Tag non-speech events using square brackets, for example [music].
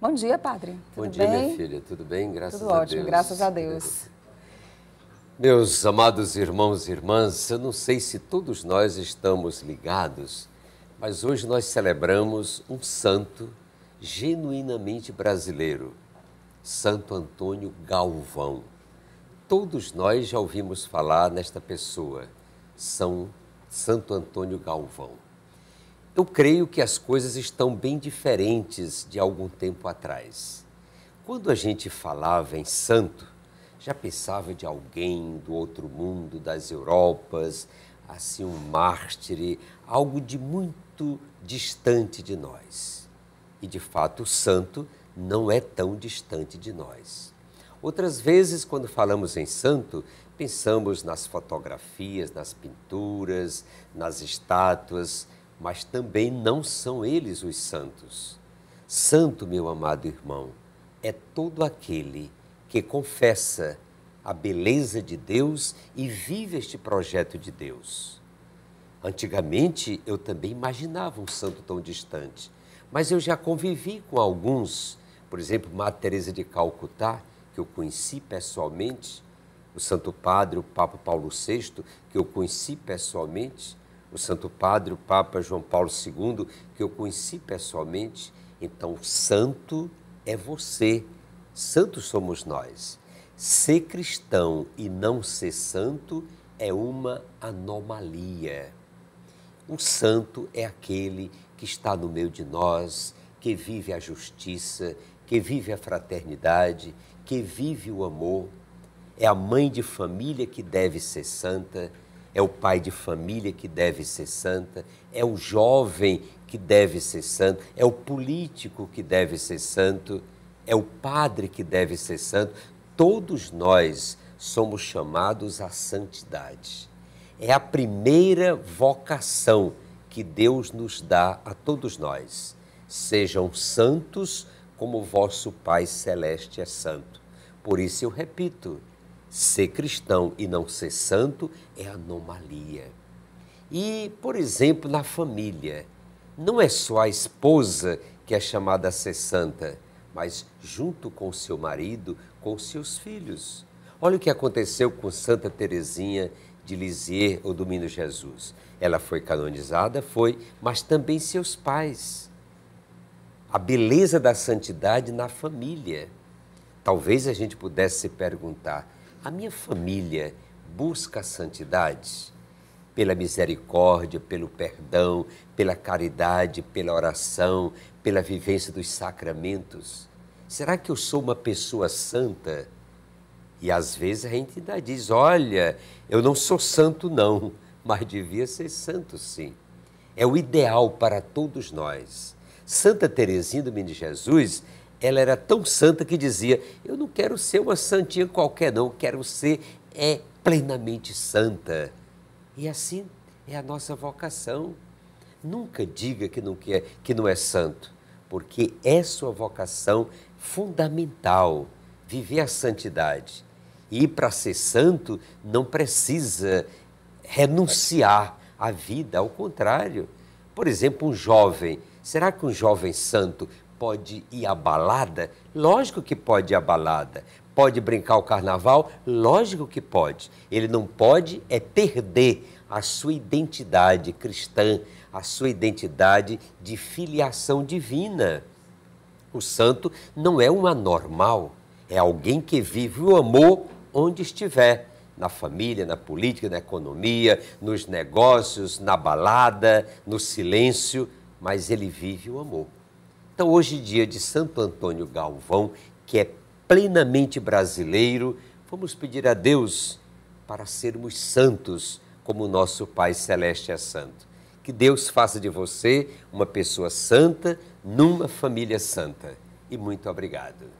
Bom dia, padre. Tudo Bom dia, bem? minha filha. Tudo bem? Graças Tudo a ótimo, Deus. Tudo ótimo, graças a Deus. Meus amados irmãos e irmãs, eu não sei se todos nós estamos ligados, mas hoje nós celebramos um santo genuinamente brasileiro, Santo Antônio Galvão. Todos nós já ouvimos falar nesta pessoa, São Santo Antônio Galvão. Eu creio que as coisas estão bem diferentes de algum tempo atrás. Quando a gente falava em santo, já pensava de alguém do outro mundo, das Europas, assim um mártir, algo de muito distante de nós. E de fato, o santo não é tão distante de nós. Outras vezes, quando falamos em santo, pensamos nas fotografias, nas pinturas, nas estátuas, mas também não são eles os santos. Santo, meu amado irmão, é todo aquele que confessa a beleza de Deus e vive este projeto de Deus. Antigamente eu também imaginava um santo tão distante, mas eu já convivi com alguns, por exemplo, Má Teresa de Calcutá, que eu conheci pessoalmente, o Santo Padre, o Papa Paulo VI, que eu conheci pessoalmente, o Santo Padre, o Papa João Paulo II, que eu conheci pessoalmente. Então, santo é você, santos somos nós. Ser cristão e não ser santo é uma anomalia. o santo é aquele que está no meio de nós, que vive a justiça, que vive a fraternidade, que vive o amor. É a mãe de família que deve ser santa é o pai de família que deve ser santa, é o jovem que deve ser santo, é o político que deve ser santo, é o padre que deve ser santo. Todos nós somos chamados à santidade. É a primeira vocação que Deus nos dá a todos nós. Sejam santos como vosso Pai Celeste é santo. Por isso eu repito, Ser cristão e não ser santo é anomalia. E, por exemplo, na família, não é só a esposa que é chamada a ser santa, mas junto com seu marido, com seus filhos. Olha o que aconteceu com Santa Teresinha de Lisieux ou Domino Jesus. Ela foi canonizada, foi, mas também seus pais. A beleza da santidade na família. Talvez a gente pudesse se perguntar: a minha família busca a santidade pela misericórdia, pelo perdão, pela caridade, pela oração, pela vivência dos sacramentos? Será que eu sou uma pessoa santa? E às vezes a gente ainda diz: olha, eu não sou santo, não, [laughs] mas devia ser santo, sim. É o ideal para todos nós. Santa Teresinha do Menino Jesus ela era tão santa que dizia: Eu não quero ser uma santinha qualquer, não, quero ser é plenamente santa. E assim é a nossa vocação. Nunca diga que não, quer, é, que não é santo, porque é sua vocação fundamental viver a santidade. E para ser santo não precisa renunciar à vida, ao contrário. Por exemplo, um jovem. Será que um jovem santo pode ir à balada? Lógico que pode ir à balada. Pode brincar o carnaval? Lógico que pode. Ele não pode é perder a sua identidade cristã, a sua identidade de filiação divina. O santo não é um anormal, é alguém que vive o amor onde estiver na família, na política, na economia, nos negócios, na balada, no silêncio mas ele vive o amor. Então, hoje, dia de Santo Antônio Galvão, que é plenamente brasileiro, vamos pedir a Deus para sermos santos, como o nosso Pai Celeste é santo. Que Deus faça de você uma pessoa santa, numa família santa. E muito obrigado.